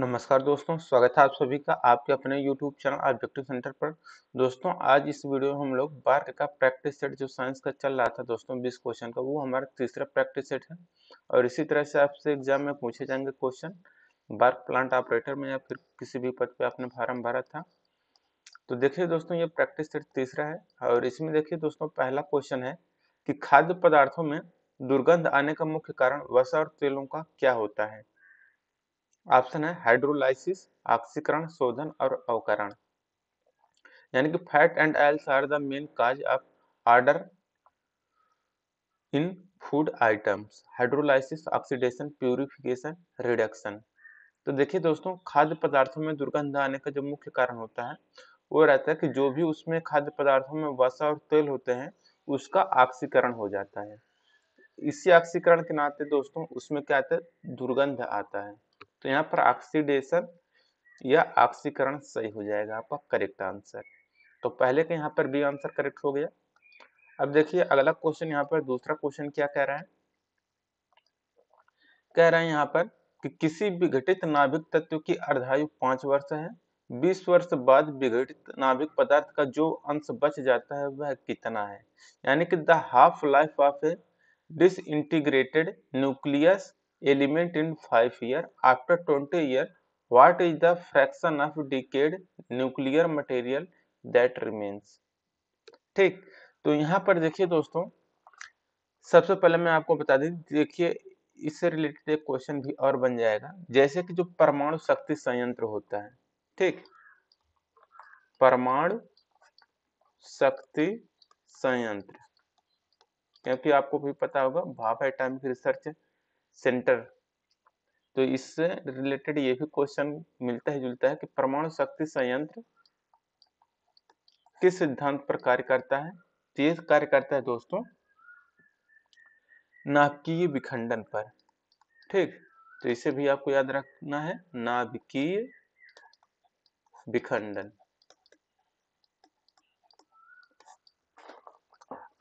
नमस्कार दोस्तों स्वागत है आप सभी का आपके अपने यूट्यूब चैनल ऑब्जेक्टिव सेंटर पर दोस्तों आज इस वीडियो में हम लोग बार्क का प्रैक्टिस सेट जो साइंस का चल रहा था दोस्तों 20 क्वेश्चन का वो हमारा तीसरा प्रैक्टिस सेट है और इसी तरह से आपसे एग्जाम में पूछे जाएंगे क्वेश्चन बार्क प्लांट ऑपरेटर में या फिर किसी भी पद पर आपने फार्म भरा था तो देखिए दोस्तों ये प्रैक्टिस सेट तीसरा है और इसमें देखिए दोस्तों पहला क्वेश्चन है कि खाद्य पदार्थों में दुर्गंध आने का मुख्य कारण वसा और तेलों का क्या होता है ऑप्शन है हाइड्रोलाइसिस ऑक्सीकरण शोधन और अवकरण यानी कि fat and oils are the main cause of odour in food items hydrolysis oxidation purification reduction तो देखिए दोस्तों खाद्य पदार्थों में दुर्गंध आने का जो मुख्य कारण होता है वो रहता है कि जो भी उसमें खाद्य पदार्थों में वसा और तेल होते हैं उसका ऑक्सीकरण हो जाता है इसी ऑक्सीकरण के नाते दोस्तों उसमें क्या आता है दुर्गंध आता है तो यहाँ पर ऑक्सीडेशन या ऑक्सीकरण सही हो जाएगा आपका करेक्ट आंसर तो पहले के तो यहाँ पर बी आंसर करेक्ट हो गया अब देखिए अगला क्वेश्चन यहाँ पर दूसरा क्वेश्चन क्या कह रहा है कह रहा है यहाँ पर कि किसी विघटित नाभिक तत्व की अर्धायु पांच वर्ष है बीस वर्ष बाद विघटित नाभिक पदार्थ का जो अंश बच जाता है वह कितना है यानी कि the half life of a disintegrated nucleus element in five year after twenty year what is the fraction of decade nuclear material that remains ठीक तो यहाँ पर देखिए दोस्तों सबसे पहले मैं आपको बता दें देखिए इससे रिलेटेड एक क्वेश्चन भी और बन जाएगा जैसे कि जो परमाणु शक्ति संयंत्र होता है ठीक परमाणु शक्ति संयंत्र क्योंकि आपको भी पता होगा भाप एटॉमिक रिसर्च है सेंटर तो इससे रिलेटेड ये भी क्वेश्चन मिलता है जुलता है कि परमाणु शक्ति संयंत्र किस सिद्धांत पर कार्य करता है तो ये कार्य करता है दोस्तों नाभिकीय विखंडन पर ठीक तो इसे भी आपको याद रखना है नाभिकीय विखंडन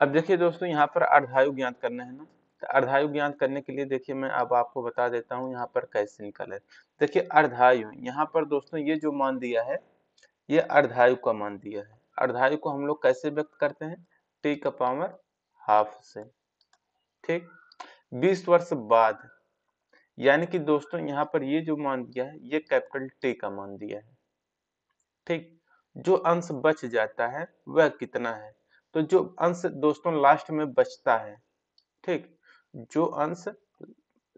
अब देखिए दोस्तों यहां पर अर्धायु ज्ञात करना है ना तो अर्धायु ज्ञात करने के लिए देखिए मैं अब आपको बता देता हूँ यहाँ पर कैसे निकल है देखिए अर्धायु यहाँ पर दोस्तों ये जो मान दिया है ये अर्धायु का मान दिया है अर्धायु को हम लोग कैसे व्यक्त करते हैं टी का पावर हाफ से ठीक बीस वर्ष बाद यानी कि दोस्तों यहाँ पर ये जो मान दिया है ये कैपिटल टी का मान दिया है ठीक जो अंश बच जाता है वह कितना है तो जो अंश दोस्तों लास्ट में बचता है ठीक जो अंश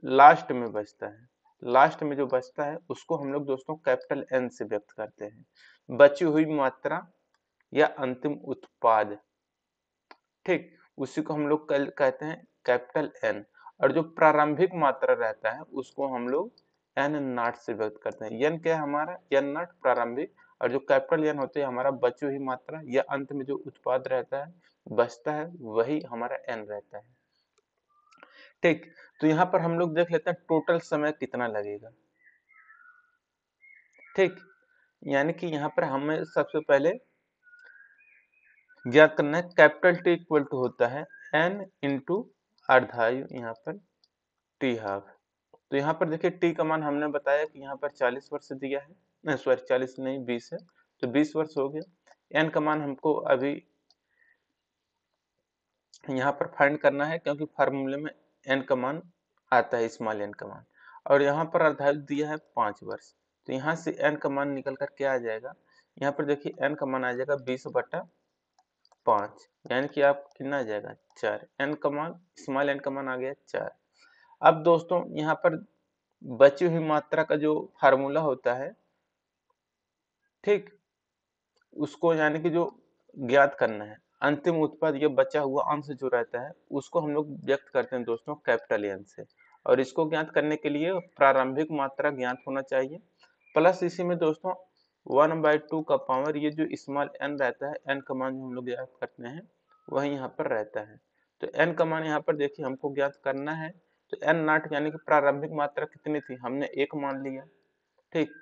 लास्ट में बचता है लास्ट में जो बचता है उसको हम लोग दोस्तों कैपिटल एन से व्यक्त करते हैं बची हुई मात्रा या अंतिम उत्पाद ठीक उसी को हम लोग कहते हैं कैपिटल एन और जो प्रारंभिक मात्रा रहता है उसको हम लोग एन नाट से व्यक्त करते हैं एन क्या है हमारा एन नाट प्रारंभिक और जो कैपिटल एन होते है हमारा बची हुई मात्रा या अंत में जो उत्पाद रहता है बचता है वही हमारा एन रहता है ठीक तो यहां पर हम लोग देख लेते हैं टोटल समय कितना लगेगा ठीक यानी कि यहां पर हमें सबसे पहले ज्ञात करना है कैपिटल टी इक्वल टू होता है एन इंटू अर्धायु यहाँ पर टी हाफ तो यहाँ पर देखिए टी का मान हमने बताया कि यहाँ पर 40 वर्ष दिया है सॉरी 40 नहीं 20 है तो 20 वर्ष हो गया एन का मान हमको अभी यहाँ पर फाइंड करना है क्योंकि फार्मूले में एन का मान आता है स्मॉल एन का मान और यहाँ पर अर्धायु दिया है पाँच वर्ष तो यहाँ से एन का मान निकल कर क्या आ जाएगा यहाँ पर देखिए एन का मान आ जाएगा बीस बटा पाँच यानी कि आप कितना आ जाएगा चार एन का मान स्मॉल एन का मान आ गया चार अब दोस्तों यहाँ पर बची हुई मात्रा का जो फार्मूला होता है ठीक उसको यानी कि जो ज्ञात करना है अंतिम उत्पाद ये बचा हुआ अंश जो रहता है उसको हम लोग व्यक्त करते हैं दोस्तों कैपिटल एन से और इसको ज्ञात करने के लिए प्रारंभिक मात्रा ज्ञात होना चाहिए प्लस इसी में दोस्तों वन बाय टू का पावर ये जो स्मॉल एन रहता है एन का मान जो हम लोग ज्ञात करते हैं वही यहाँ पर रहता है तो एन का मान यहाँ पर देखिए हमको ज्ञात करना है तो एन नाट यानी कि प्रारंभिक मात्रा कितनी थी हमने एक मान लिया ठीक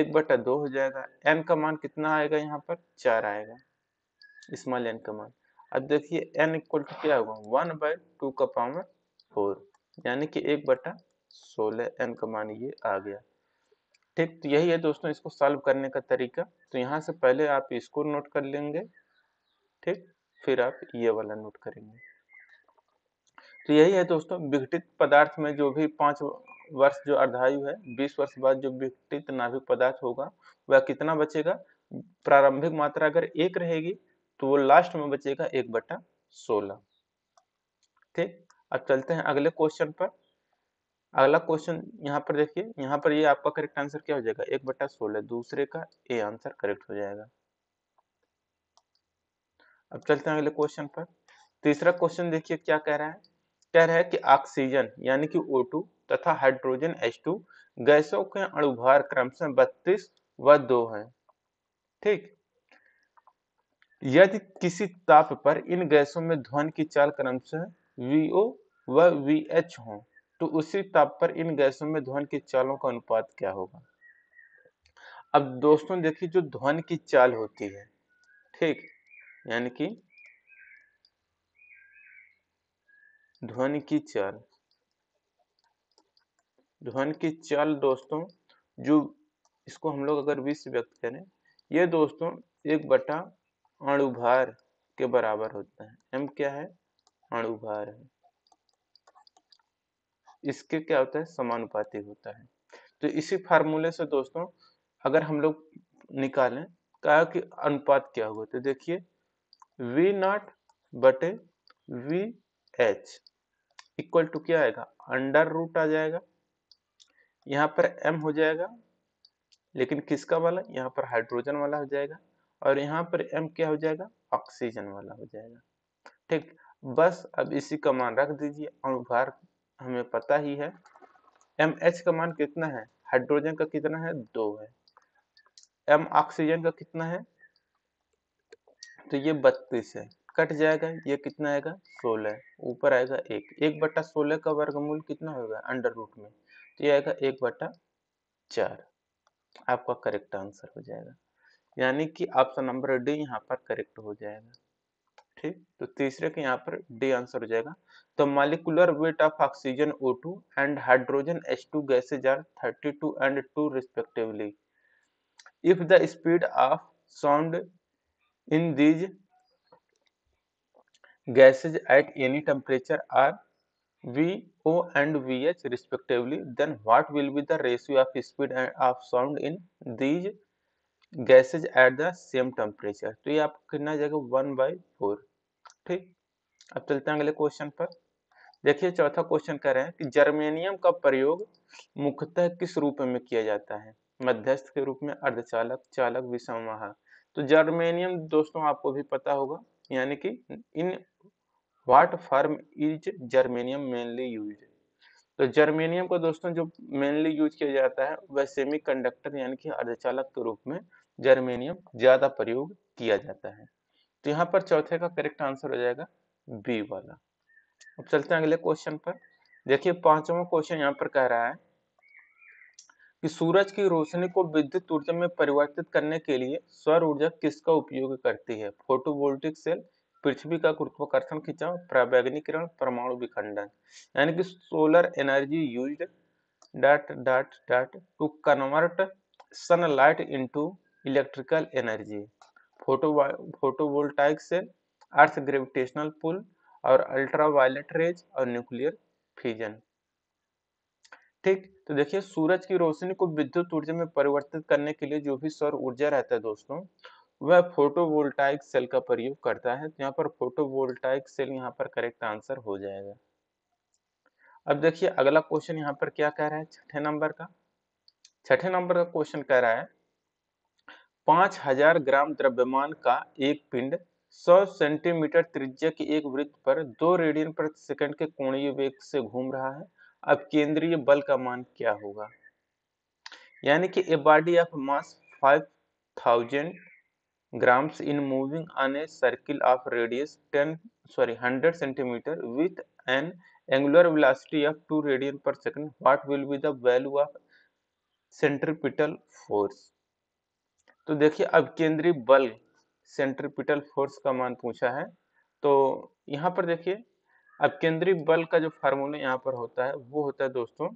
एक बटा दो हो जाएगा एन का मान कितना आएगा यहाँ पर चार आएगा स्मॉल एन का मान अब देखिए एन इक्वल टू क्या होगा वन बाई टू का पावर फोर यानी कि एक बटा सोलह एन का मान ये आ गया ठीक तो यही है दोस्तों इसको सॉल्व करने का तरीका तो यहाँ से पहले आप इसको नोट कर लेंगे ठीक फिर आप ये वाला नोट करेंगे तो यही है दोस्तों विघटित पदार्थ में जो भी पाँच वर्ष जो अर्धायु है बीस वर्ष बाद जो विघटित नाभिक पदार्थ होगा वह कितना बचेगा प्रारंभिक मात्रा अगर एक रहेगी तो वो लास्ट में बचेगा एक बटा सोलह ठीक अब चलते हैं अगले क्वेश्चन पर अगला क्वेश्चन यहाँ पर देखिए यहाँ पर ये आपका करेक्ट आंसर क्या हो जाएगा एक बटा सोलह दूसरे का ए आंसर करेक्ट हो जाएगा अब चलते हैं अगले क्वेश्चन पर तीसरा क्वेश्चन देखिए क्या कह रहा है कह रहा है कि ऑक्सीजन यानी कि O2 तथा हाइड्रोजन H2 गैसों के अणुभार क्रमशः बत्तीस व दो हैं ठीक यदि किसी ताप पर इन गैसों में ध्वन की चाल क्रमशः VO व VH हो तो उसी ताप पर इन गैसों में ध्वन की चालों का अनुपात क्या होगा अब दोस्तों देखिए जो ध्वन की चाल होती है ठीक यानी कि ध्वन की चाल ध्वन की चाल दोस्तों जो इसको हम लोग अगर विश्व व्यक्त करें ये दोस्तों एक बटा अणुभार के बराबर होता है एम क्या है अणुभार है इसके क्या होता है समानुपाती होता है तो इसी फार्मूले से दोस्तों अगर हम लोग निकालें कहा कि अनुपात क्या होगा तो देखिए वी नॉट बटे वी एच इक्वल टू क्या आएगा अंडर रूट आ जाएगा यहाँ पर एम हो जाएगा लेकिन किसका वाला यहाँ पर हाइड्रोजन वाला हो जाएगा और यहाँ पर एम क्या हो जाएगा ऑक्सीजन वाला हो जाएगा ठीक बस अब इसी का मान रख दीजिए अणुभार हमें पता ही है एम एच का मान कितना है हाइड्रोजन का कितना है दो है एम ऑक्सीजन का कितना है तो ये बत्तीस है कट जाएगा ये कितना आएगा सोलह ऊपर आएगा एक एक बट्टा सोलह का वर्गमूल कितना होगा अंडर रूट में तो ये आएगा एक बट्टा चार आपका करेक्ट आंसर हो जाएगा यानी कि ऑप्शन नंबर डी यहाँ पर करेक्ट हो जाएगा ठीक तो तीसरे के यहाँ पर डी आंसर हो जाएगा तो molecular weight of oxygen O two and hydrogen H two gases are thirty two and two respectively if the speed of sound in these gases at any temperature are V O and V H respectively then what will be the ratio of speed of sound in these gases at the same temperature तो ये आपको कितना जाएगा one by four ठीक अब चलते हैं अगले क्वेश्चन पर देखिए चौथा क्वेश्चन कह रहे हैं कि जर्मेनियम का प्रयोग मुख्यतः किस रूप में किया जाता है मध्यस्थ के रूप में अर्धचालक चालक विषमवाह तो जर्मेनियम दोस्तों आपको भी पता होगा यानी कि in what form is germanium mainly use तो जर्मेनियम को दोस्तों जो मेनली यूज किया जाता है वह सेमी कंडक्टर यानी कि अर्धचालक के रूप में जर्मेनियम ज्यादा प्रयोग किया जाता है तो यहाँ पर चौथे का करेक्ट आंसर हो जाएगा बी वाला अब चलते हैं अगले क्वेश्चन पर देखिए पांचवा क्वेश्चन यहाँ पर कह रहा है कि सूरज की रोशनी को विद्युत ऊर्जा में परिवर्तित करने के लिए सौर ऊर्जा किसका उपयोग करती है फोटोवोल्टिक सेल पृथ्वी का गुरुत्वाकर्षण खिंचाव प्रावैग्निकरण परमाणु विखंडन यानी कि solar energy use dot dot dot to convert sunlight into electrical energy photo photovoltaic से अर्थ ग्रेविटेशनल पुल और अल्ट्रावायलेट रेज और न्यूक्लियर फ्यूजन ठीक तो देखिए सूरज की रोशनी को विद्युत ऊर्जा में परिवर्तित करने के लिए जो भी सौर ऊर्जा रहता है दोस्तों वह फोटोवोल्टाइक सेल का प्रयोग करता है तो यहाँ पर फोटोवोल्टाइक सेल यहाँ पर करेक्ट आंसर हो जाएगा अब देखिए अगला क्वेश्चन यहाँ पर क्या कह रहा है छठे नंबर का छठे नंबर का क्वेश्चन कह रहा है पांच हजार ग्राम द्रव्यमान का एक पिंड 100 सेंटीमीटर त्रिज्या के एक वृत्त पर दो रेडियन प्रति सेकंड के कोणीय वेग से घूम रहा है अब केंद्रीय बल का मान क्या होगा यानी कि a body of mass 5000 grams in moving on a circle of radius 10 sorry 100 centimetre with an angular velocity of two radian per second what will be the value of centripetal force तो देखिए अब केंद्रीय बल centripetal force का मान पूछा है तो यहाँ पर देखिए अब केंद्रीय बल का जो फार्मूला यहाँ पर होता है वो होता है दोस्तों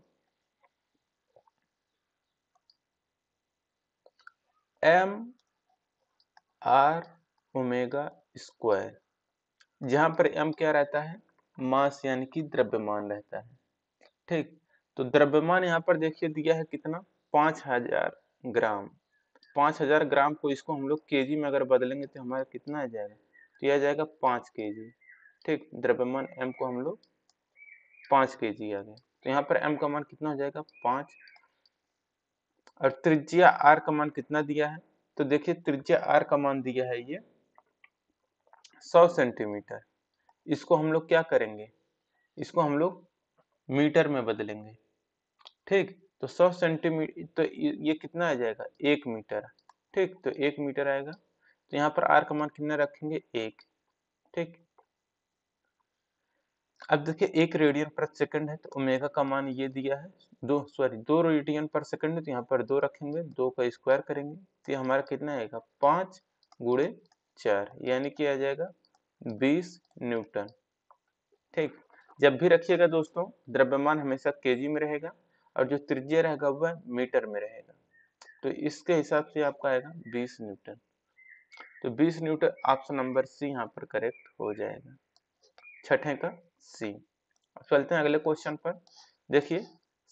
एम आर ओमेगा स्क्वायर जहां पर एम क्या रहता है मास यानी कि द्रव्यमान रहता है ठीक तो द्रव्यमान यहाँ पर देखिए दिया है कितना पांच हजार ग्राम पाँच हज़ार ग्राम को इसको हम लोग के में अगर बदलेंगे तो हमारा कितना आ जाएगा तो यह जाएगा पाँच के ठीक द्रव्यमान एम को हम लोग पाँच के आ गया तो यहाँ पर एम का मान कितना हो जाएगा पाँच और त्रिज्या आर का मान कितना दिया है तो देखिए त्रिज्या आर का मान दिया है ये सौ सेंटीमीटर इसको हम लोग क्या करेंगे इसको हम लोग मीटर में बदलेंगे ठीक तो सौ सेंटीमीटर तो ये कितना आ जाएगा एक मीटर ठीक तो एक मीटर आएगा तो यहाँ पर आर का मान कितना रखेंगे एक ठीक अब देखिए एक रेडियन पर सेकंड है तो ओमेगा का मान ये दिया है दो सॉरी दो रेडियन पर सेकंड है तो यहाँ पर दो रखेंगे दो का स्क्वायर करेंगे तो ये हमारा कितना आएगा पाँच गुड़े चार यानी कि आ जाएगा बीस न्यूटन ठीक जब भी रखिएगा दोस्तों द्रव्यमान हमेशा केजी में रहेगा और जो त्रिज्या रहेगा वह मीटर में रहेगा तो इसके हिसाब से आपका आएगा बीस न्यूटन तो बीस न्यूटन ऑप्शन नंबर सी यहाँ पर करेक्ट हो जाएगा छठे का सी चलते हैं अगले क्वेश्चन पर देखिए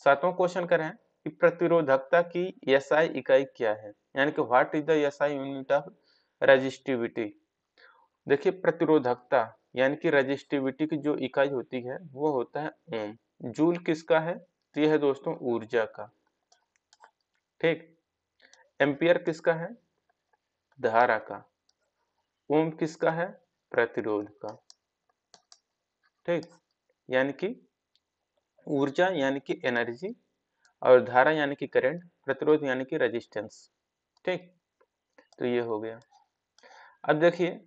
सातवां क्वेश्चन करें कि प्रतिरोधकता की एसआई इकाई क्या है यानी कि what is the SI unit of resistivity देखिए प्रतिरोधकता यानी कि रजिस्टिविटी की जो इकाई होती है वो होता है ओम जूल किसका है तो यह है दोस्तों ऊर्जा का ठीक एम्पियर किसका है धारा का ओम किसका है प्रतिरोध का ठीक यानी कि ऊर्जा यानी कि एनर्जी और धारा यानी कि करंट प्रतिरोध यानी कि रेजिस्टेंस ठीक तो ये हो गया अब देखिए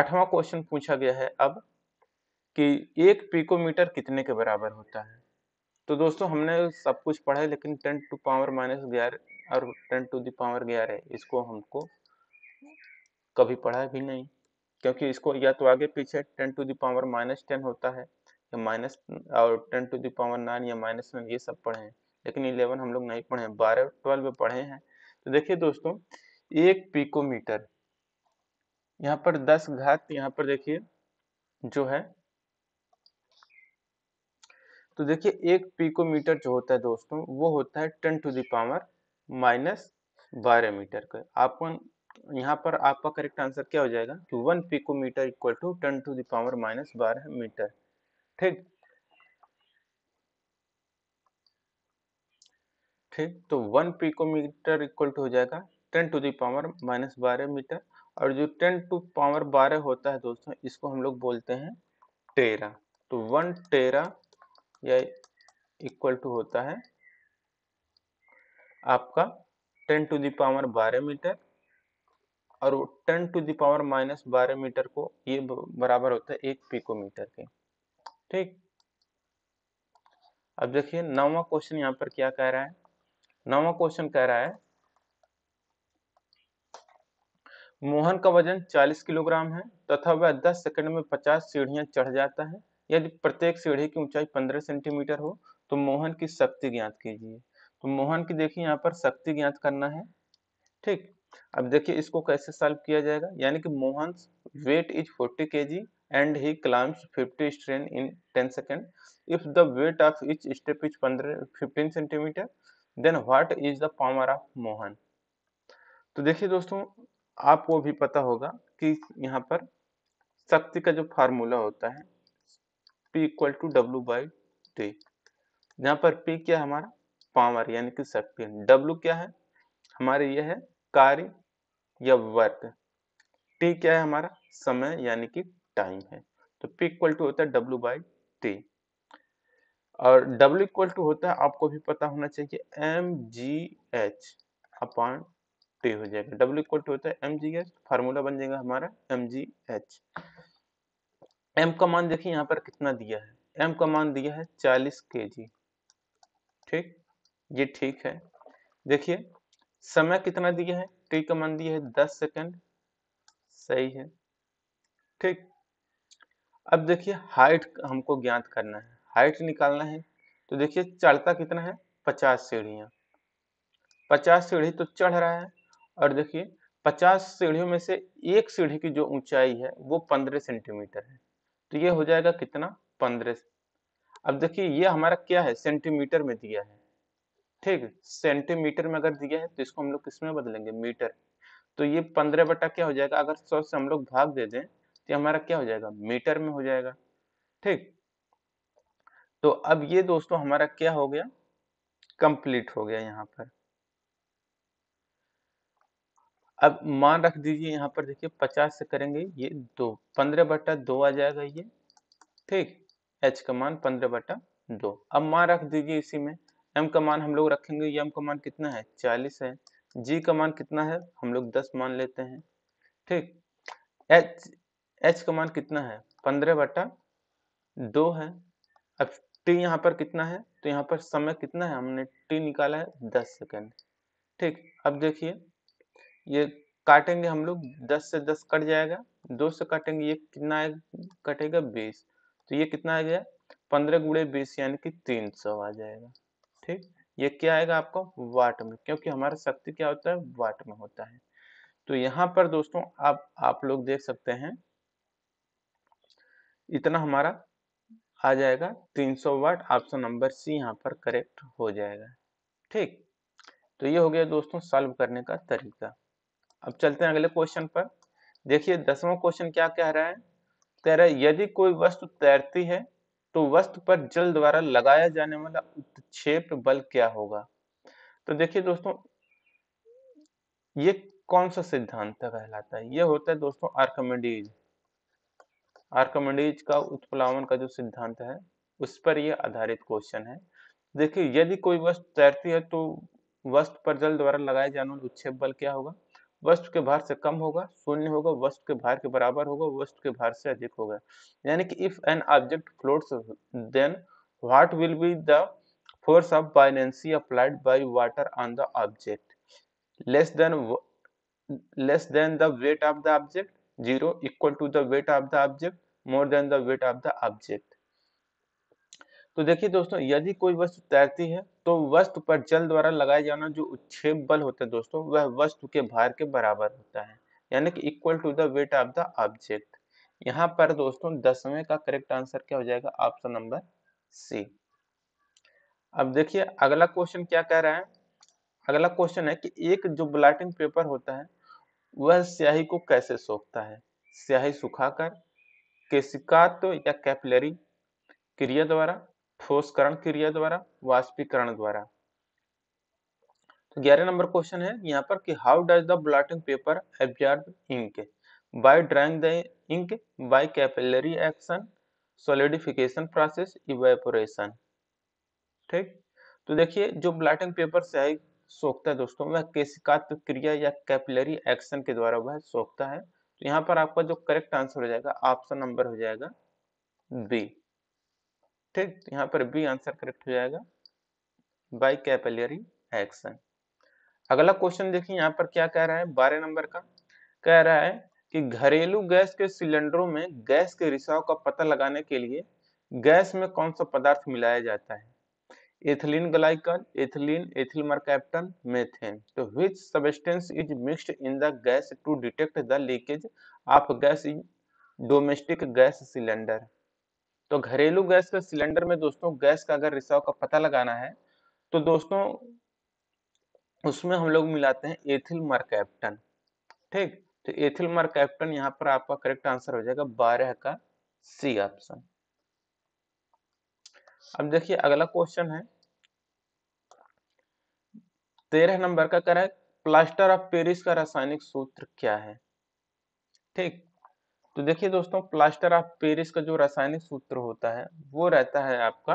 आठवां क्वेश्चन पूछा गया है अब कि एक पिकोमीटर कितने के बराबर होता है तो दोस्तों हमने सब कुछ पढ़ा है लेकिन टेन टू पावर माइनस ग्यारह और टेन टू दावर ग्यारह इसको हमको कभी पढ़ा भी नहीं क्योंकि इसको या तो आगे पीछे ten to the power minus ten होता है या माइनस और टेन टू दावर नाइन या माइनस नाइन ये सब पढ़े हैं लेकिन इलेवन हम लोग नहीं पढ़े हैं बारह ट्वेल्व पढ़े हैं तो देखिए दोस्तों एक पिकोमीटर यहाँ पर दस घात यहाँ पर देखिए जो है तो देखिए एक पिकोमीटर जो होता है दोस्तों वो होता है टेन टू दावर माइनस बारह मीटर का आप यहाँ पर आपका करेक्ट आंसर क्या हो जाएगा कि one picometre equal to ten to the power minus बारह मीटर ठीक ठीक तो वन पिकोमीटर इक्वल टू हो जाएगा टेन टू दावर माइनस बारह मीटर और जो टेन टू पावर बारह होता है दोस्तों इसको हम लोग बोलते हैं टेरा तो वन टेरा या इक्वल टू होता है आपका 10 टू दावर बारह मीटर और 10 टू दावर माइनस बारह मीटर को ये बराबर होता है एक पिकोमीटर के ठीक अब देखिए नौवा क्वेश्चन यहाँ पर क्या कह रहा है नौवा क्वेश्चन कह रहा है मोहन का वजन 40 किलोग्राम है तथा वह 10 सेकंड में 50 सीढ़ियां चढ़ जाता है यदि प्रत्येक सीढ़ी की ऊंचाई 15 सेंटीमीटर हो तो मोहन की शक्ति ज्ञात कीजिए तो मोहन की देखिए यहाँ पर शक्ति ज्ञात करना है ठीक अब देखिए इसको कैसे सॉल्व किया जाएगा यानी कि Mohan weight is 40 G and he climbs 50 strain in 10 second if the weight of each step is 15 15 centimetre then what is the power of Mohan तो देखिए दोस्तों आपको भी पता होगा कि यहाँ पर शक्ति का जो फार्मूला होता है P equal to W by T यहाँ पर पी क्या है हमारा पावर यानी कि शक्ति डब्ल्यू क्या है हमारे ये है कार्य या वर्क टी क्या है हमारा समय यानी कि टाइम है तो पी इक्वल टू होता है डब्ल्यू बाई टी और डब्ल्यू इक्वल टू होता है आपको भी पता होना चाहिए M G H upon T हो जाएगा डब्ल्यू इक्वल टू होता है एम जी एच फार्मूला बन जाएगा हमारा एम जी एच एम का मान देखिए यहाँ पर कितना दिया है एम का मान दिया है चालीस के जी ठीक ये ठीक है देखिए समय कितना दिया है टी का मान दिया है दस सेकेंड सही है ठीक अब देखिए हाइट हमको ज्ञात करना है हाइट निकालना है तो देखिए चढ़ता कितना है पचास सीढ़िया पचास सीढ़ी तो चढ़ रहा है और देखिए पचास सीढ़ियों में से एक सीढ़ी की जो ऊंचाई है वो पंद्रह सेंटीमीटर है तो ये हो जाएगा कितना पंद्रह अब देखिए ये हमारा क्या है सेंटीमीटर में दिया है ठीक सेंटीमीटर में अगर दिया है तो इसको हम लोग किस में बदलेंगे मीटर तो ये पंद्रह बटा क्या हो जाएगा अगर सौ से हम लोग भाग दे दें तो हमारा क्या हो जाएगा मीटर में हो जाएगा ठीक तो अब ये दोस्तों हमारा क्या हो गया कंप्लीट हो गया यहाँ पर अब मान रख दीजिए यहाँ पर देखिए पचास से करेंगे ये दो पंद्रह बटा दो आ जाएगा ये ठीक एच का मान पंद्रह बटा दो अब मान रख दीजिए इसी में एम का मान हम लोग रखेंगे ये एम का मान कितना है चालीस है जी का मान कितना है हम लोग दस मान लेते हैं ठीक एच एच का मान कितना है पंद्रह बटा दो है अब टी यहाँ पर कितना है तो यहाँ पर समय कितना है हमने टी निकाला है दस सेकेंड ठीक अब देखिए ये काटेंगे हम लोग दस से दस कट जाएगा दो से काटेंगे ये कितना कटेगा बीस तो ये कितना आ गया पंद्रह गुड़े बीस यानी कि तीन सौ आ जाएगा ठीक ये क्या आएगा आपको वाट में क्योंकि हमारा शक्ति क्या होता है वाट में होता है तो यहाँ पर दोस्तों आप आप लोग देख सकते हैं इतना हमारा आ जाएगा 300 वाट ऑप्शन नंबर सी यहाँ पर करेक्ट हो जाएगा ठीक तो ये हो गया दोस्तों सॉल्व करने का तरीका अब चलते हैं अगले क्वेश्चन पर देखिए दसवां क्वेश्चन क्या कह रहा है कह रहा है यदि कोई वस्तु तैरती है तो वस्तु पर जल द्वारा लगाया जाने वाला उत्क्षेप बल क्या होगा तो देखिए दोस्तों ये कौन सा सिद्धांत कहलाता है ये होता है दोस्तों आर्कमेडीज आर्कमेडीज का उत्प्लावन का जो सिद्धांत है उस पर यह आधारित क्वेश्चन है देखिए यदि कोई वस्तु तैरती है तो वस्तु पर जल द्वारा लगाया जाने वाला उत्क्षेप बल क्या होगा वस्तु के भार से कम होगा शून्य होगा वस्तु के भार के बराबर होगा वस्तु के भार से अधिक होगा यानी कि if an object floats then what will be the force of buoyancy applied by water on the object less than less than the weight of the object zero equal to the weight of the object more than the weight of the object तो देखिए दोस्तों यदि कोई वस्तु तैरती है तो वस्तु पर जल द्वारा लगाया जाना जो उच्छेप बल होता है दोस्तों वह वस्तु के भार के बराबर होता है यानी कि equal to the weight of the object यहाँ पर दोस्तों दसवें का करेक्ट आंसर क्या हो जाएगा ऑप्शन नंबर सी अब देखिए अगला क्वेश्चन क्या कह रहा है अगला क्वेश्चन है कि एक जो ब्लाटिंग पेपर होता है वह स्याही को कैसे सोखता है स्याही सुखाकर केसिकात तो या कैपलरी क्रिया द्वारा ठोसकरण क्रिया द्वारा वाष्पीकरण द्वारा तो ग्यारह नंबर क्वेश्चन है यहाँ पर कि how does the blotting paper absorb ink by drawing the ink by capillary action solidification process evaporation ठीक तो देखिए जो ब्लॉटिंग पेपर है सोखता है दोस्तों वह केशिकात्व क्रिया या कैपिलरी एक्शन के द्वारा वह सोखता है तो यहाँ पर आपका जो करेक्ट आंसर हो जाएगा ऑप्शन नंबर हो जाएगा बी ठीक यहाँ पर बी आंसर करेक्ट हो जाएगा बाई कैपेलरी एक्शन अगला क्वेश्चन देखिए यहाँ पर क्या कह रहा है बारह नंबर का कह रहा है कि घरेलू गैस के सिलेंडरों में गैस के रिसाव का पता लगाने के लिए गैस में कौन सा पदार्थ मिलाया जाता है ethylene glycol ethylene ethyl mercaptan methane तो which substance is mixed in the gas to detect the leakage of gas in domestic gas cylinder तो घरेलू गैस के सिलेंडर में दोस्तों गैस का अगर रिसाव का पता लगाना है तो दोस्तों उसमें हम लोग मिलाते हैं एथिल मार्कैप्टन ठीक तो एथिल मार्कैप्टन यहाँ पर आपका करेक्ट आंसर हो जाएगा बारह का सी ऑप्शन अब देखिए अगला क्वेश्चन है तेरह नंबर का करेक्ट प्लास्टर ऑफ पेरिस का रासायनिक सूत्र क्या है ठीक तो देखिए दोस्तों प्लास्टर ऑफ पेरिस का जो रासायनिक सूत्र होता है वो रहता है आपका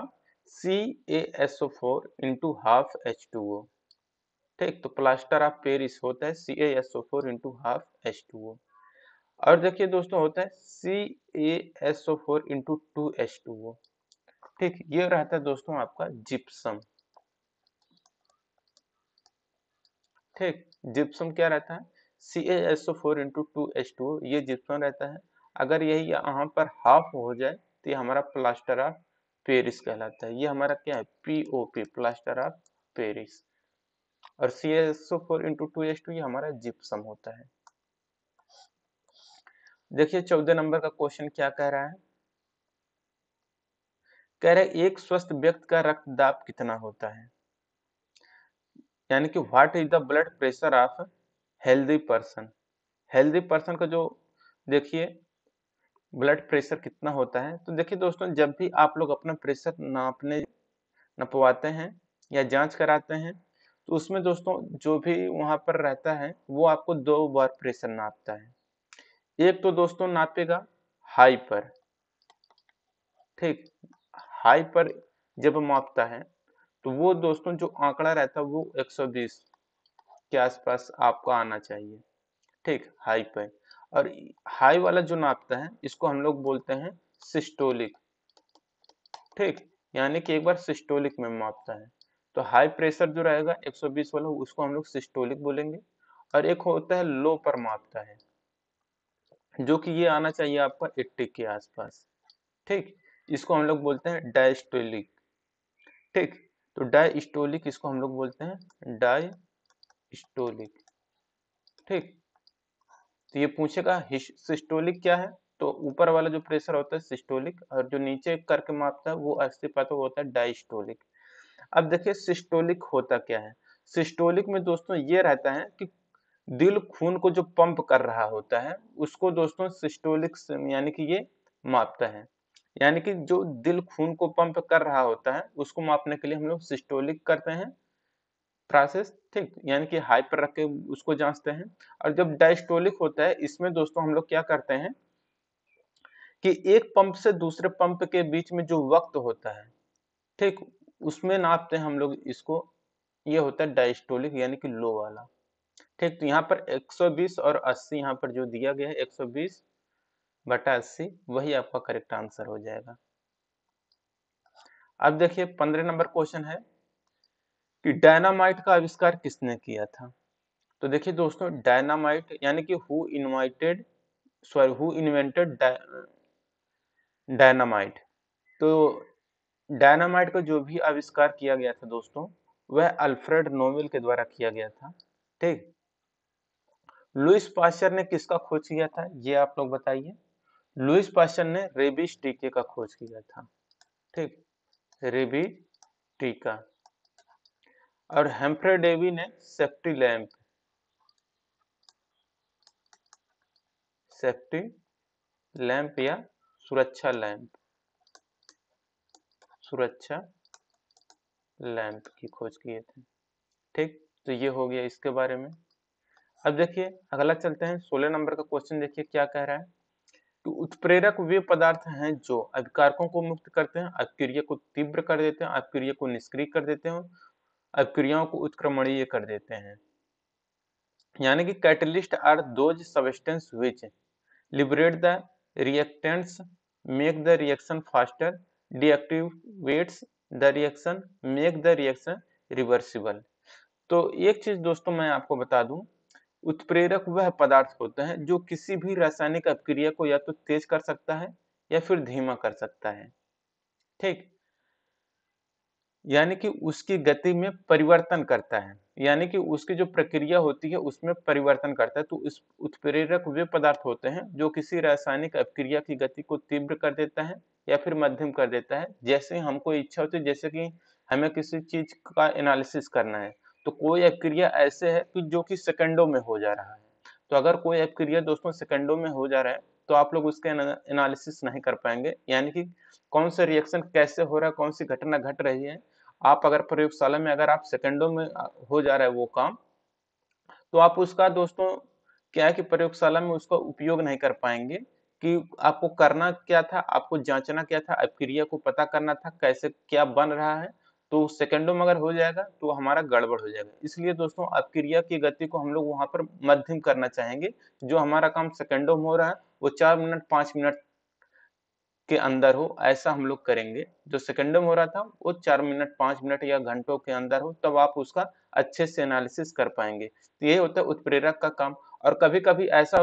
C A S O four into half H two O ठीक तो प्लास्टर ऑफ पेरिस होता है C A S O four into half H two O और देखिए दोस्तों होता है C A S O four into two H two O ठीक ये रहता है दोस्तों आपका जिप्सम ठीक जिप्सम क्या रहता है C A S O four into two H two O ये जिप्सम रहता है अगर यही यहाँ पर हाफ हो जाए तो ये हमारा प्लास्टर ऑफ पेरिस कहलाता है ये हमारा क्या है पीओपी प्लास्टर ऑफ पेरिस और C S O four into two S two ये हमारा जिप्सम होता है देखिए चौदह नंबर का क्वेश्चन क्या कह रहा है कह रहे एक स्वस्थ व्यक्ति का रक्तदाब कितना होता है यानी कि what is the blood pressure of healthy person healthy person का जो देखिए ब्लड प्रेशर कितना होता है तो देखिए दोस्तों जब भी आप लोग अपना प्रेशर नापने नपवाते हैं या जांच कराते हैं तो उसमें दोस्तों जो भी वहां पर रहता है वो आपको दो बार प्रेशर नापता है एक तो दोस्तों नापेगा हाई पर ठीक हाई पर जब मापता है तो वो दोस्तों जो आंकड़ा रहता है वो 120 के आसपास आपको आना चाहिए ठीक हाई पर और हाई वाला जो नापता है इसको हम लोग बोलते हैं सिस्टोलिक ठीक यानी कि एक बार सिस्टोलिक में मापता है तो हाई प्रेशर जो रहेगा 120 वाला उसको हम लोग सिस्टोलिक बोलेंगे और एक होता है लो पर मापता है जो कि ये आना चाहिए आपका 80 के आसपास ठीक इसको हम लोग बोलते हैं डायस्टोलिक ठीक तो डायस्टोलिक इसको हम लोग बोलते हैं डायस्टोलिक ठीक तो ये पूछेगा सिस्टोलिक क्या है तो ऊपर वाला जो प्रेशर होता है सिस्टोलिक और जो नीचे करके मापता है वो अस्सी होता है डाइस्टोलिक अब देखिए सिस्टोलिक होता क्या है सिस्टोलिक में दोस्तों ये रहता है कि दिल खून को जो पंप कर रहा होता है उसको दोस्तों सिस्टोलिक यानी कि ये मापता है यानी कि जो दिल खून को पंप कर रहा होता है उसको मापने के लिए हम लोग सिस्टोलिक करते हैं प्रोसेस ठीक यानी कि हाई पर रख के उसको जांचते हैं और जब डायस्टोलिक होता है इसमें दोस्तों हम लोग क्या करते हैं कि एक पंप से दूसरे पंप के बीच में जो वक्त होता है ठीक उसमें नापते हैं हम लोग इसको ये होता है डायस्टोलिक यानी कि लो वाला ठीक तो यहाँ पर 120 और 80 यहाँ पर जो दिया गया है 120 बटा अस्सी वही आपका करेक्ट आंसर हो जाएगा अब देखिए पंद्रह नंबर क्वेश्चन है कि डायनामाइट का आविष्कार किसने किया था तो देखिए दोस्तों डायनामाइट यानी कि who invited sorry who invented dynamite तो डायनामाइट का जो भी आविष्कार किया गया था दोस्तों वह अल्फ्रेड नोवेल के द्वारा किया गया था ठीक लुइस पाशर ने किसका खोज किया था ये आप लोग बताइए लुइस पाशर ने रेबिस टीके का खोज किया था ठीक रेबी टीका और हेम्फ्रे डेवी ने सेफ्टी लैंप सेफ्टी लैंप या सुरक्षा लैंप सुरक्षा लैंप की खोज किए थे ठीक तो ये हो गया इसके बारे में अब देखिए अगला चलते हैं सोलह नंबर का क्वेश्चन देखिए क्या कह रहा है कि तो उत्प्रेरक वे पदार्थ हैं जो अभिकारकों को मुक्त करते हैं अक्रिय को तीव्र कर देते हैं अपक्रिय को निष्क्रिय कर देते हैं क्रियाओं को उत्क्रमणीय कर देते हैं यानी कि catalyst are those substance which liberate the reactants make the reaction faster deactivates the reaction make the reaction reversible तो एक चीज दोस्तों मैं आपको बता दूं उत्प्रेरक वह पदार्थ होते हैं जो किसी भी रासायनिक अपक्रिया को या तो तेज कर सकता है या फिर धीमा कर सकता है ठीक यानी कि उसकी गति में परिवर्तन करता है यानी कि उसकी जो प्रक्रिया होती है उसमें परिवर्तन करता है तो इस उत्प्रेरक वे पदार्थ होते हैं जो किसी रासायनिक अपक्रिया की गति को तीव्र कर देता है या फिर मध्यम कर देता है जैसे हमको इच्छा होती है जैसे कि हमें किसी चीज का एनालिसिस करना है तो कोई अपक्रिया ऐसे है कि जो कि सेकंडों में हो जा रहा है तो अगर कोई अपक्रिया दोस्तों सेकंडों में हो जा रहा है तो आप लोग उसके एनालिसिस नहीं कर पाएंगे यानी कि कौन सा रिएक्शन कैसे हो रहा है कौन सी घटना घट रही है आप अगर प्रयोगशाला में अगर आप सेकंडों में हो जा रहा है वो काम तो आप उसका दोस्तों क्या है कि प्रयोगशाला में उसका उपयोग नहीं कर पाएंगे कि आपको करना क्या था आपको जांचना क्या था अपक्रिया को पता करना था कैसे क्या बन रहा है तो सेकेंडो में अगर हो जाएगा तो हमारा गड़बड़ हो जाएगा इसलिए दोस्तों अपक्रिया की गति को हम लोग वहां पर मध्यम करना चाहेंगे जो हमारा काम सेकेंडो में हो रहा है वो चार मिनट पांच मिनट के अंदर हो ऐसा हम लोग करेंगे जो सेकेंडम हो रहा था वो चार मिनट पाँच मिनट या घंटों के अंदर हो तब आप उसका अच्छे से एनालिसिस कर पाएंगे तो ये होता है उत्प्रेरक का काम और कभी कभी ऐसा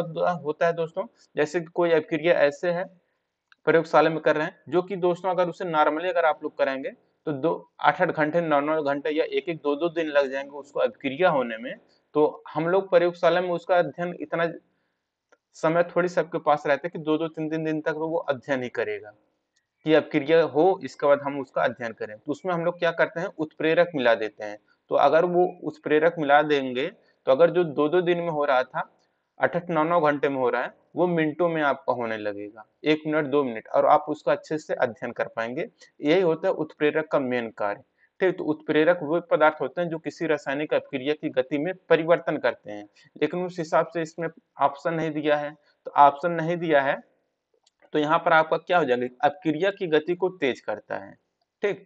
होता है दोस्तों जैसे कि कोई अभिक्रिया ऐसे है प्रयोगशाला में कर रहे हैं जो कि दोस्तों अगर उसे नॉर्मली अगर आप लोग करेंगे तो दो आठ आठ घंटे नौ नौ घंटे या एक एक दो दो दिन लग जाएंगे उसको अभिक्रिया होने में तो हम लोग प्रयोगशाला में उसका अध्ययन इतना समय थोड़ी सबके पास रहता है कि दो दो तीन तीन दिन तक वो अध्ययन ही करेगा कि अब क्रिया हो इसके बाद हम उसका अध्ययन करें तो उसमें हम लोग क्या करते हैं उत्प्रेरक मिला देते हैं तो अगर वो उत्प्रेरक मिला देंगे तो अगर जो दो दो दिन में हो रहा था अठ अठ नौ नौ घंटे में हो रहा है वो मिनटों में आपका होने लगेगा एक मिनट दो मिनट और आप उसका अच्छे से अध्ययन कर पाएंगे यही होता है उत्प्रेरक का मेन कार्य फिर तो उत्प्रेरक वे पदार्थ होते हैं जो किसी रासायनिक अभिक्रिया की गति में परिवर्तन करते हैं लेकिन उस हिसाब से इसमें ऑप्शन नहीं दिया है तो ऑप्शन नहीं दिया है तो यहाँ पर आपका क्या हो जाएगा अभिक्रिया की गति को तेज करता है ठीक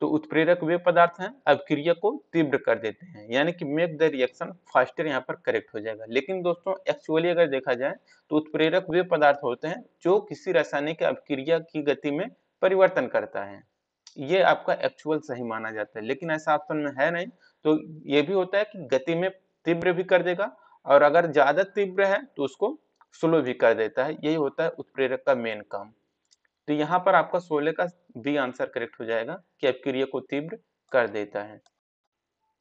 तो उत्प्रेरक वे पदार्थ हैं अभिक्रिया को तीव्र कर देते हैं यानी कि मेक द रिएक्शन फास्टर यहाँ पर करेक्ट हो जाएगा लेकिन दोस्तों एक्चुअली अगर देखा जाए तो उत्प्रेरक वे पदार्थ होते हैं जो किसी रासायनिक अपक्रिया की गति में परिवर्तन करता है ये आपका एक्चुअल सही माना जाता है लेकिन ऐसा ऑप्शन में है नहीं तो ये भी होता है कि गति में तीव्र भी कर देगा और अगर ज्यादा तीव्र है तो उसको स्लो भी कर देता है यही होता है उत्प्रेरक का मेन काम तो यहाँ पर आपका सोलह का बी आंसर करेक्ट हो जाएगा कि अपक्रिया को तीव्र कर देता है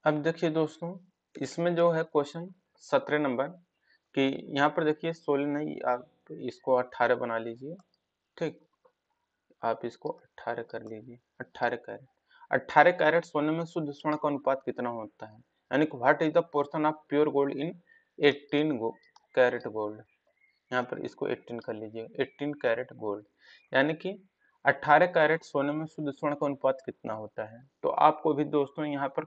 अब देखिए दोस्तों इसमें जो है क्वेश्चन सत्रह नंबर कि यहाँ पर देखिए सोलह नहीं आप इसको अट्ठारह बना लीजिए ठीक आप इसको अट्ठारह कर लीजिए अट्ठारह कैरेट अट्ठारह कैरेट सोने में शुद्ध स्वर्ण का अनुपात कितना होता है यानी कि what is the portion of pure gold in 18 go, carat gold यहाँ पर इसको 18 कर लीजिए 18 कैरेट गोल्ड यानी कि 18 कैरेट सोने में शुद्ध स्वर्ण का अनुपात कितना होता है तो आपको भी दोस्तों यहाँ पर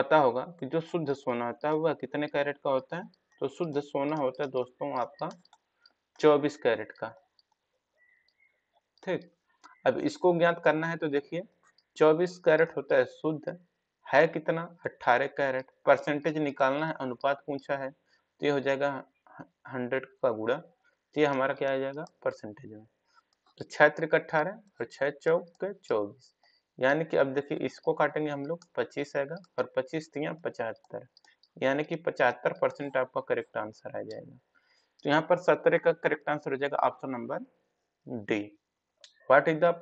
पता होगा कि जो शुद्ध सोना होता है वह कितने कैरेट का होता है तो शुद्ध सोना होता है दोस्तों आपका चौबीस कैरेट का ठीक अब इसको ज्ञात करना है तो देखिए 24 कैरेट होता है शुद्ध है कितना 18 कैरेट परसेंटेज निकालना है अनुपात पूछा है तो ये हो जाएगा हंड्रेड का गुड़ा तो ये हमारा क्या आ जाएगा परसेंटेज में तो छह त्रिक अट्ठारह और छह चौक चौबीस यानी कि अब देखिए इसको काटेंगे हम लोग पच्चीस आएगा और पच्चीस तिया पचहत्तर यानी कि पचहत्तर परसेंट आपका करेक्ट आंसर आ जाएगा तो यहाँ पर सत्रह का करेक्ट आंसर हो जाएगा option number D what is the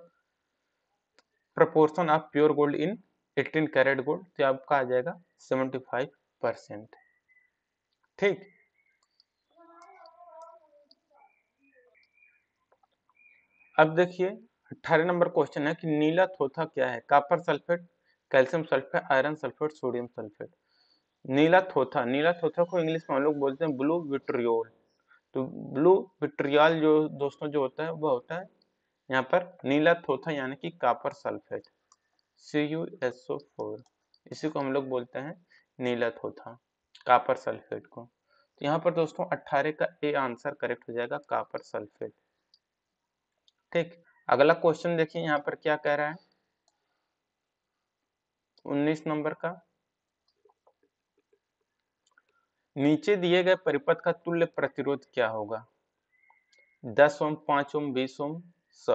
proportion of pure gold in 18 carat gold तो आपका आ जाएगा 75 परसेंट ठीक अब देखिए अठारह नंबर क्वेश्चन है कि नीला थोथा क्या है copper sulphate calcium sulphate iron sulphate sodium sulphate नीला थोथा नीला थोथा को इंग्लिश में हम लोग बोलते हैं ब्लू विट्रियोल तो ब्लू विट्रियाल जो दोस्तों जो होता है वह होता है यहाँ पर नीला थोथा यानी कि copper sulphate C U S O four इसी को हम लोग बोलते हैं नीला थोथा कापर सल्फेट को तो यहाँ पर दोस्तों 18 का ए आंसर करेक्ट हो जाएगा कापर सल्फेट ठीक अगला क्वेश्चन देखिए यहाँ पर क्या कह रहा है 19 नंबर का नीचे दिए गए परिपथ का तुल्य प्रतिरोध क्या होगा 10 ओम 5 ओम 20 ओम सौ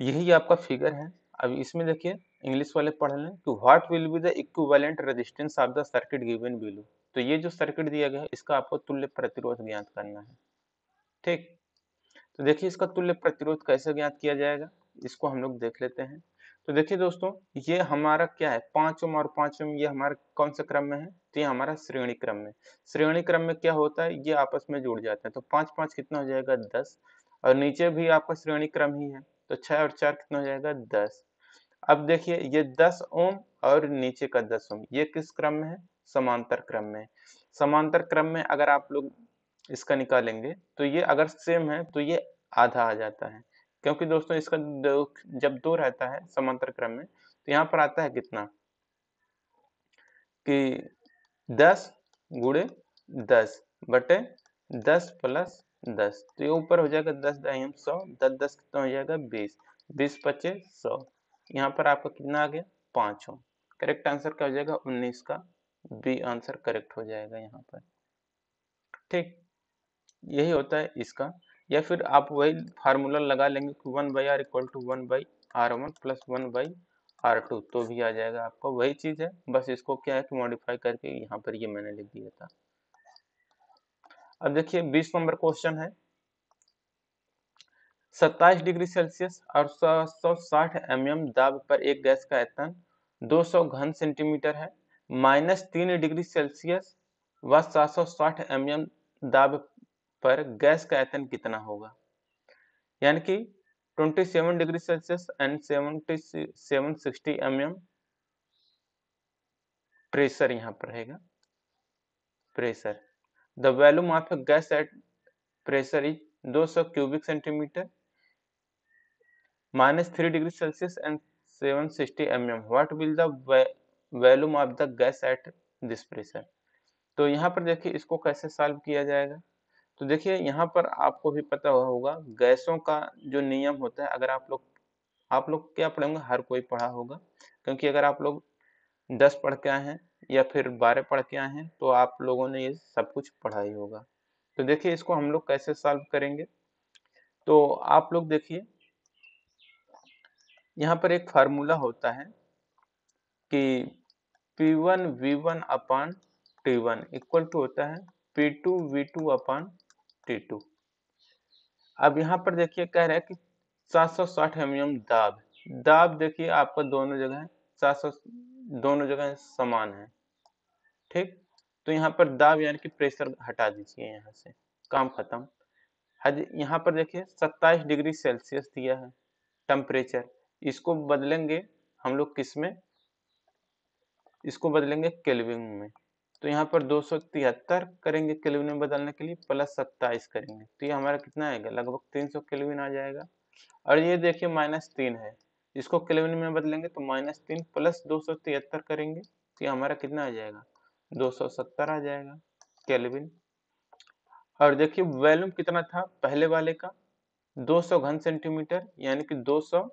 यही आपका फिगर है अब इसमें देखिए इंग्लिश वाले पढ़ लें कि what will be the equivalent resistance of the circuit given below तो ये जो सर्किट दिया गया है इसका आपको तुल्य प्रतिरोध ज्ञात करना है ठीक तो देखिए इसका तुल्य प्रतिरोध कैसे ज्ञात किया जाएगा इसको हम लोग देख लेते हैं तो देखिए दोस्तों ये हमारा क्या है पांच ओम और पांच ओम ये हमारा कौन से क्रम में है तो ये हमारा श्रेणी क्रम में श्रेणी क्रम में क्या होता है ये आपस में जुड़ जाते हैं तो पांच पांच कितना हो जाएगा दस और नीचे भी आपका श्रेणी क्रम ही है तो छह और चार कितना हो जाएगा दस अब देखिए ये दस ओम और नीचे का दस ओम ये किस क्रम में है समांतर क्रम में समांतर क्रम में अगर आप लोग इसका निकालेंगे तो ये अगर सेम है तो ये आधा आ जाता है क्योंकि दोस्तों इसका दो, जब दो रहता है समांतर क्रम में तो यहाँ पर आता है कितना कि दस गुड़े दस बटे दस प्लस दस तो ये ऊपर हो जाएगा दस दाइम सौ दस दस कितना हो जाएगा बीस बीस पच्चीस सौ यहाँ पर आपका कितना आ गया पाँच हो करेक्ट आंसर क्या हो जाएगा उन्नीस का बी आंसर करेक्ट हो जाएगा यहाँ पर ठीक यही होता है इसका या फिर आप वही फार्मूला लगा लेंगे कि one by R equal to one by R one plus one by R two तो भी आ जाएगा आपका वही चीज़ है बस इसको क्या है कि मॉडिफाई करके यहाँ पर ये मैंने लिख दिया था अब देखिए बीस नंबर क्वेश्चन है सत्ताईस डिग्री सेल्सियस और सौ साठ एम एम दाब पर एक गैस का आयतन 200 घन सेंटीमीटर है माइनस तीन डिग्री सेल्सियस व 760 एम दाब पर गैस का आयतन कितना होगा यानी कि 27 degree Celsius and 7760 M pressure यहाँ पर रहेगा pressure the volume of gas at pressure is 200 cubic centimetre minus three degree Celsius and 760 sixty M M what will the volume of the gas at this pressure तो यहाँ पर देखिए इसको कैसे solve किया जाएगा तो देखिए यहाँ पर आपको भी पता होगा गैसों का जो नियम होता है अगर आप लोग आप लोग क्या पढ़ेंगे हर कोई पढ़ा होगा क्योंकि अगर आप लोग दस पढ़ के आए हैं या फिर बारह पढ़ के आए हैं तो आप लोगों ने ये सब कुछ पढ़ा ही होगा तो देखिए इसको हम लोग कैसे सॉल्व करेंगे तो आप लोग देखिए यहाँ पर एक फार्मूला होता है कि P1 V1 V one upon T one equal to होता है P2 two V two upon T two अब यहाँ पर देखिए कह रहा है कि 760 सौ एम दाब दाब देखिए आपका दोनों जगह है सात दोनों जगह समान है ठीक तो यहाँ पर दाब यानी कि प्रेशर हटा दीजिए यहाँ से काम खत्म हज यहाँ पर देखिए 27 डिग्री सेल्सियस दिया है टेम्परेचर इसको बदलेंगे हम लोग किस में इसको बदलेंगे केल्विन में तो यहाँ पर दो करेंगे केल्विन में बदलने के लिए प्लस सत्ताईस करेंगे तो ये हमारा कितना आएगा लगभग 300 केल्विन आ जाएगा और ये देखिए माइनस तीन है इसको केल्विन में बदलेंगे तो माइनस तीन प्लस दो सौ तिहत्तर करेंगे तो ये हमारा कितना आ जाएगा दो सौ सत्तर आ जाएगा केल्विन और देखिए वॉल्यूम कितना था पहले वाले का दो सौ घन सेंटीमीटर यानी कि दो सौ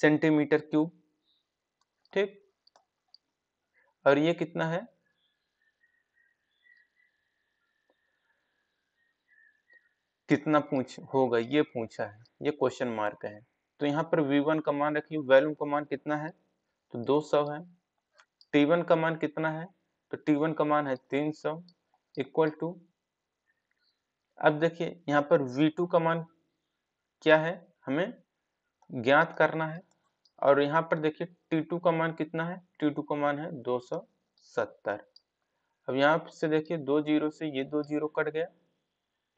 सेंटीमीटर क्यूब ठीक और ये कितना है कितना पूछ होगा ये पूछा है ये क्वेश्चन मार्क है तो यहाँ पर वी वन का मान रखिए वैल्यूम का मान कितना है तो दो सौ है टी वन का मान कितना है तो टी वन का मान है तीन सौ इक्वल टू अब देखिए यहाँ पर वी टू का मान क्या है हमें ज्ञात करना है और यहाँ पर देखिए टी टू का मान कितना है टी टू का मान है दो सौ सत्तर अब यहाँ से देखिए दो जीरो से ये दो जीरो कट गया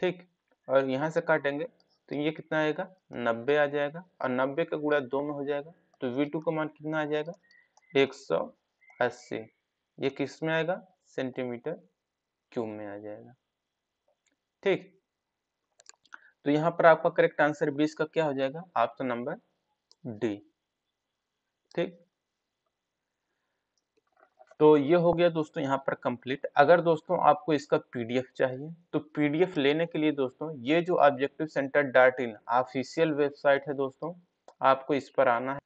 ठीक और यहाँ से काटेंगे तो ये कितना आएगा नब्बे आ जाएगा और नब्बे का गुड़ा दो में हो जाएगा तो वी टू का मान कितना आ जाएगा एक सौ अस्सी ये किस में आएगा सेंटीमीटर क्यूब में आ जाएगा ठीक तो यहां पर आपका करेक्ट आंसर बीस का क्या हो जाएगा आपका नंबर डी ठीक तो ये हो गया दोस्तों यहाँ पर कंप्लीट अगर दोस्तों आपको इसका पीडीएफ चाहिए तो पीडीएफ लेने के लिए दोस्तों ये जो objective centre dot in official website है दोस्तों आपको इस पर आना है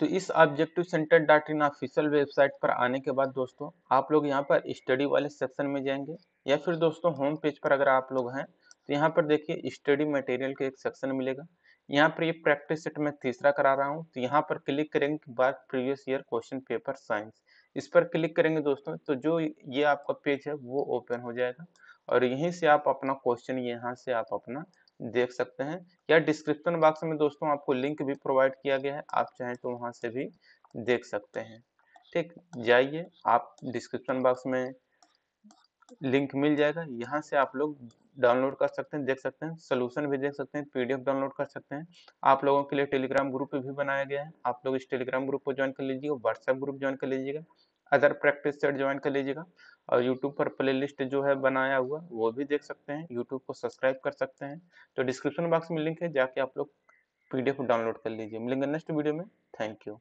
तो इस objective centre dot in official website पर आने के बाद दोस्तों आप लोग यहाँ पर स्टडी वाले सेक्शन में जाएंगे या फिर दोस्तों होम पेज पर अगर आप लोग हैं तो यहाँ पर देखिए स्टडी मटेरियल का एक सेक्शन मिलेगा यहाँ पर ये प्रैक्टिस सेट में तीसरा करा रहा हूँ तो यहाँ पर क्लिक करेंगे बार previous year question paper science इस पर क्लिक करेंगे दोस्तों तो जो ये आपका पेज है वो ओपन हो जाएगा और यहीं से आप अपना क्वेश्चन यहाँ से आप अपना देख सकते हैं या डिस्क्रिप्शन बॉक्स में दोस्तों आपको लिंक भी प्रोवाइड किया गया है आप चाहें तो वहाँ से भी देख सकते हैं ठीक जाइए आप डिस्क्रिप्शन बॉक्स में लिंक मिल जाएगा यहाँ से आप लोग डाउनलोड कर सकते हैं देख सकते हैं सोल्यूशन भी देख सकते हैं पीडीएफ डाउनलोड कर सकते हैं आप लोगों के लिए टेलीग्राम ग्रुप भी बनाया गया है आप लोग इस टेलीग्राम ग्रुप को ज्वाइन कर लीजिएगा व्हाट्सएप ग्रुप ज्वाइन कर लीजिएगा अदर प्रैक्टिस सेट ज्वाइन कर लीजिएगा और यूट्यूब पर प्ले जो है बनाया हुआ वो भी देख सकते हैं यूट्यूब को सब्सक्राइब कर सकते हैं तो डिस्क्रिप्शन बॉक्स में लिंक है जाके आप लोग पी डाउनलोड कर लीजिए मिलेंगे नेक्स्ट वीडियो में थैंक यू